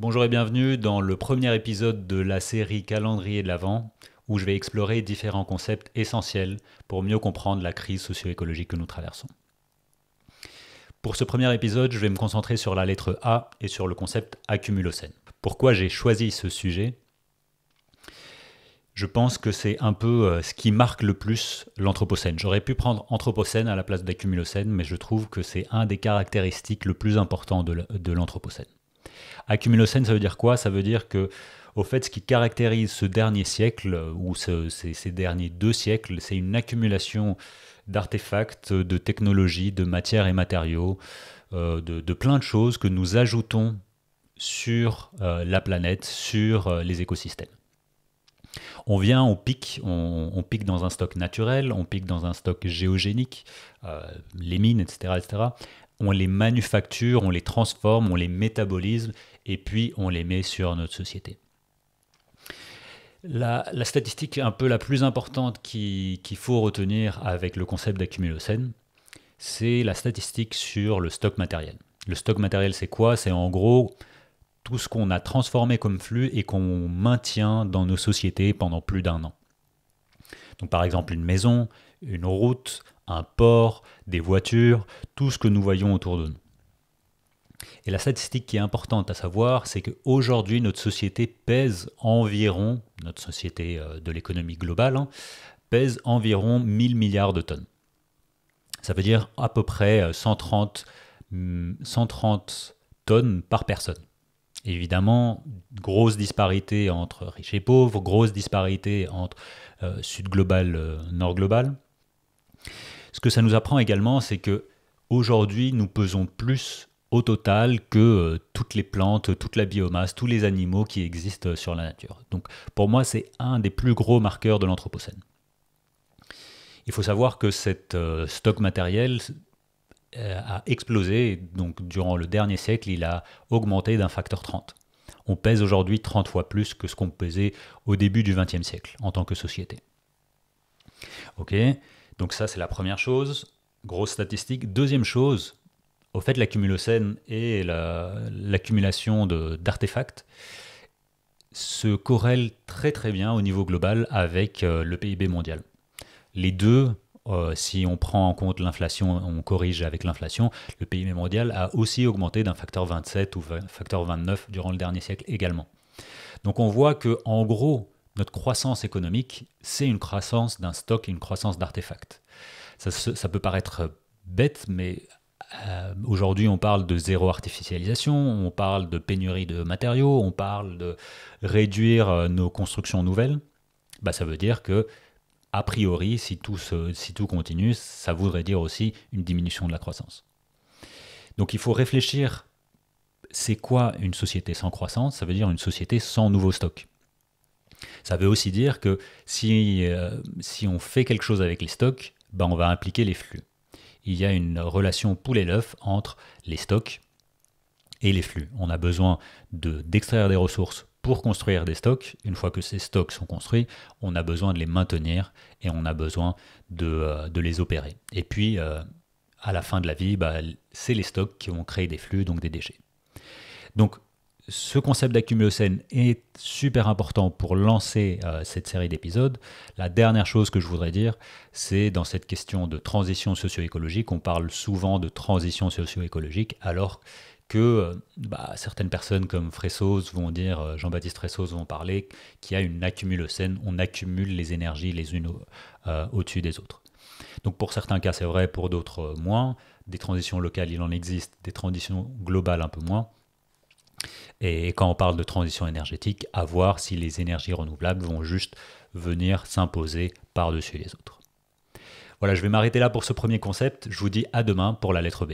Bonjour et bienvenue dans le premier épisode de la série Calendrier de l'Avent, où je vais explorer différents concepts essentiels pour mieux comprendre la crise socio-écologique que nous traversons. Pour ce premier épisode, je vais me concentrer sur la lettre A et sur le concept accumulocène. Pourquoi j'ai choisi ce sujet je pense que c'est un peu euh, ce qui marque le plus l'Anthropocène. J'aurais pu prendre Anthropocène à la place d'Accumulocène, mais je trouve que c'est un des caractéristiques le plus important de l'Anthropocène. Accumulocène, ça veut dire quoi Ça veut dire que, au fait, ce qui caractérise ce dernier siècle, euh, ou ces, derniers deux siècles, c'est une accumulation d'artefacts, de technologies, de matières et matériaux, euh, de, plein de choses que nous ajoutons sur euh, la planète, sur les écosystèmes. On vient, on pique, on, pique dans un stock naturel, on pique dans un stock géogénique, les mines, etc., etc on les manufacture, on les transforme, on les métabolise et puis on les met sur notre société. La, statistique un peu la plus importante qu'il faut retenir avec le concept d'accumulocène, c'est la statistique sur le stock matériel. Le stock matériel, c'est quoi C'est en gros tout ce qu'on a transformé comme flux et qu'on maintient dans nos sociétés pendant plus d'un an. Donc par exemple une maison, une route, un port, des voitures, tout ce que nous voyons autour de nous. Et la statistique qui est importante à savoir, c'est qu'aujourd'hui, notre société pèse environ, notre société euh, de l'économie globale, hein, pèse environ 1000 milliards de tonnes. Ça veut dire à peu près 130, euh, mm, tonnes par personne. Évidemment, grosse disparité entre riches et pauvres, grosse disparité entre euh, sud global, nord global. Ce que ça nous apprend également, c'est que aujourd'hui, nous pesons plus au total que euh, toutes les plantes, toute la biomasse, tous les animaux qui existent euh, sur la nature. Donc pour moi, c'est un des plus gros marqueurs de l'Anthropocène. Il faut savoir que cet euh, stock matériel a explosé, donc durant le dernier siècle, il a augmenté d'un facteur 30. On pèse aujourd'hui 30 fois plus que ce qu'on pesait au début du XXe siècle en tant que société. Ok donc ça, c'est la première chose, grosse statistique. Deuxième chose, au fait, l'accumulocène et l'accumulation de d'artefacts se corrèlent très très bien au niveau global avec euh, le PIB mondial. Les deux, euh, si on prend en compte l'inflation, on corrige avec l'inflation, le PIB mondial a aussi augmenté d'un facteur 27 ou facteur 29 durant le dernier siècle également. Donc on voit que en gros, notre croissance économique, c'est une croissance d'un stock et une croissance d'artefacts. Ça, peut paraître bête, mais euh, aujourd'hui on parle de zéro artificialisation, on parle de pénurie de matériaux, on parle de réduire euh, nos constructions nouvelles. Bah, ça veut dire que, a priori, si tout, si tout continue, ça voudrait dire aussi une diminution de la croissance. Donc il faut réfléchir, c'est quoi une société sans croissance Ça veut dire une société sans nouveaux stock. Ça veut aussi dire que si, euh, si on fait quelque chose avec les stocks, ben, on va impliquer les flux. Il y a une relation poulet-l'œuf entre les stocks et les flux. On a besoin d'extraire des ressources pour construire des stocks. Une fois que ces stocks sont construits, on a besoin de les maintenir et on a besoin de, euh, les opérer. Et puis, euh, à la fin de la vie, ben, c'est les stocks qui vont créer des flux, donc des déchets. Donc ce concept d'accumulocène est super important pour lancer euh, cette série d'épisodes. La dernière chose que je voudrais dire, c'est dans cette question de transition socio-écologique, on parle souvent de transition socio-écologique alors que euh, bah, certaines personnes comme Fressos vont dire, euh, Jean-Baptiste Fressos vont parler qu'il y a une accumulocène, on accumule les énergies les unes au-dessus des autres. Donc pour certains cas c'est vrai, pour d'autres moins. Des transitions locales il en existe, des transitions globales un peu moins. Et quand on parle de transition énergétique, à voir si les énergies renouvelables vont juste venir s'imposer par-dessus les autres. Voilà, je vais m'arrêter là pour ce premier concept. Je vous dis à demain pour la lettre B.